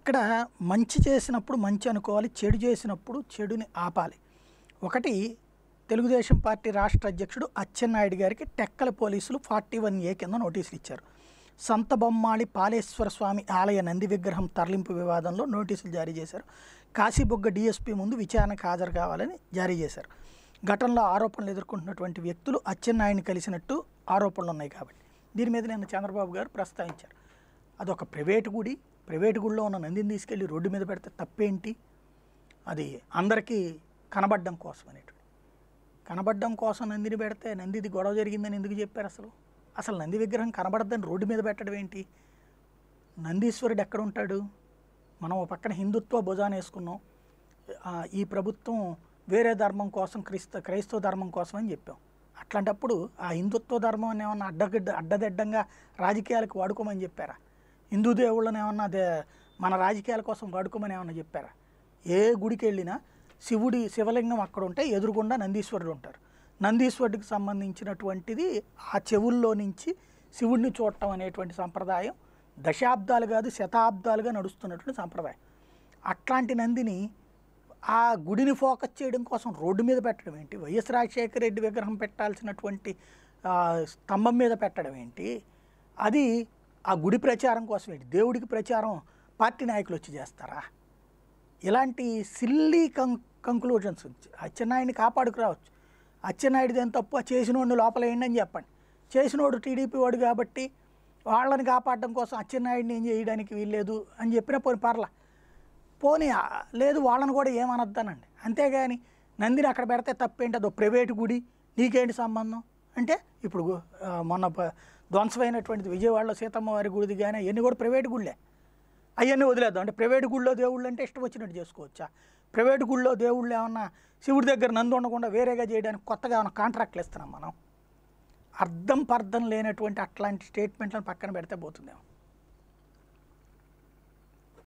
ఇక్కడ మంచి చేసినప్పుడు మంచి అనుకోవాలి చెడు చేసినప్పుడు చెడుని ఆపాలి ఒకటి తెలుగుదేశం పార్టీ రాష్ట్ర అధ్యక్షుడు అచ్చెన్నాయుడు గారికి టెక్కల పోలీసులు ఫార్టీ వన్ ఏ కింద నోటీసులు ఇచ్చారు సంత బొమ్మాళి పాలేశ్వర స్వామి ఆలయ నంది విగ్రహం తరలింపు వివాదంలో నోటీసులు జారీ చేశారు కాశీబొగ్గ డిఎస్పీ ముందు విచారణకు హాజరు కావాలని జారీ చేశారు ఘటనలో ఆరోపణలు ఎదుర్కొంటున్నటువంటి వ్యక్తులు అచ్చెన్నాయుడిని కలిసినట్టు ఆరోపణలు ఉన్నాయి కాబట్టి దీని మీద నిన్న చంద్రబాబు గారు ప్రస్తావించారు అదొక ప్రైవేటు గుడి ప్రైవేటు గుళ్ళో ఉన్న నందిని తీసుకెళ్ళి రోడ్డు మీద పెడితే తప్పేంటి అది అందరికీ కనబడ్డం కోసం అనేటువంటి కనబడ్డం కోసం నందిని పెడితే నందిది గొడవ జరిగిందని ఎందుకు చెప్పారు అసలు అసలు నంది విగ్రహం కనబడద్దని రోడ్డు మీద పెట్టడం ఏంటి నందీశ్వరుడు ఎక్కడ ఉంటాడు మనం పక్కన హిందుత్వ భుజాన్ని వేసుకున్నాం ఈ ప్రభుత్వం వేరే ధర్మం కోసం క్రీస్త క్రైస్తవ ధర్మం కోసం అని చెప్పాం అట్లాంటప్పుడు ఆ హిందుత్వ ధర్మం ఏమన్నా అడ్డ అడ్డదిడ్డంగా రాజకీయాలకు వాడుకోమని చెప్పారా హిందూ దేవుళ్ళని ఏమన్నా అదే మన రాజకీయాల కోసం వాడుకోమని ఏమన్నా చెప్పారా ఏ గుడికి వెళ్ళినా శివుడి శివలింగం అక్కడ ఉంటే ఎదురుగుండా నందీశ్వరుడు ఉంటారు నందీశ్వరుడికి సంబంధించినటువంటిది ఆ చెవుల్లో నుంచి శివుడిని చూడటం అనేటువంటి సంప్రదాయం దశాబ్దాలు కాదు శతాబ్దాలుగా నడుస్తున్నటువంటి సంప్రదాయం అట్లాంటి నందిని ఆ గుడిని ఫోకస్ చేయడం కోసం రోడ్డు మీద పెట్టడం ఏంటి వైఎస్ రాజశేఖర రెడ్డి విగ్రహం పెట్టాల్సినటువంటి స్తంభం మీద పెట్టడం ఏంటి అది ఆ గుడి ప్రచారం కోసం ఏంటి దేవుడికి ప్రచారం పార్టీ నాయకులు వచ్చి చేస్తారా ఇలాంటి సిల్లీ కం కంక్లూజన్స్ అచ్చెన్నాయుడిని కాపాడుకురావచ్చు అచ్చెన్నాయుడిది ఎంత తప్పు చేసినోడిని లోపల ఏంటని చెప్పండి చేసినోడు టీడీపీ వాడు కాబట్టి వాళ్ళని కాపాడడం కోసం అచ్చెన్నాయుడిని ఏం చేయడానికి వీల్లేదు అని చెప్పిన పోనీ పర్ల పోనీ లేదు వాళ్ళని కూడా ఏమనొద్దానండి అంతేగాని నందిని అక్కడ పెడితే తప్పేంటి అదో ప్రైవేటు గుడి నీకేంటి సంబంధం అంటే ఇప్పుడు మొన్న ధ్వంసమైనటువంటిది విజయవాడలో సీతమ్మ వారి గుడిది కానీ అవన్నీ కూడా ప్రైవేట్ గుళ్ళే అవన్నీ వదిలేద్దాం అంటే ప్రైవేట్ గుళ్ళో దేవుళ్ళు అంటే ఇష్టం వచ్చినట్టు చేసుకోవచ్చా ప్రైవేట్ గుళ్ళో దేవుళ్ళు ఏమన్నా శివుడి దగ్గర నందు ఉండకుండా వేరేగా చేయడానికి కొత్తగా ఏమైనా కాంట్రాక్ట్లు ఇస్తున్నాం మనం అర్థం పర్థం లేనటువంటి అట్లాంటి స్టేట్మెంట్లను పక్కన పెడితే పోతుందేమో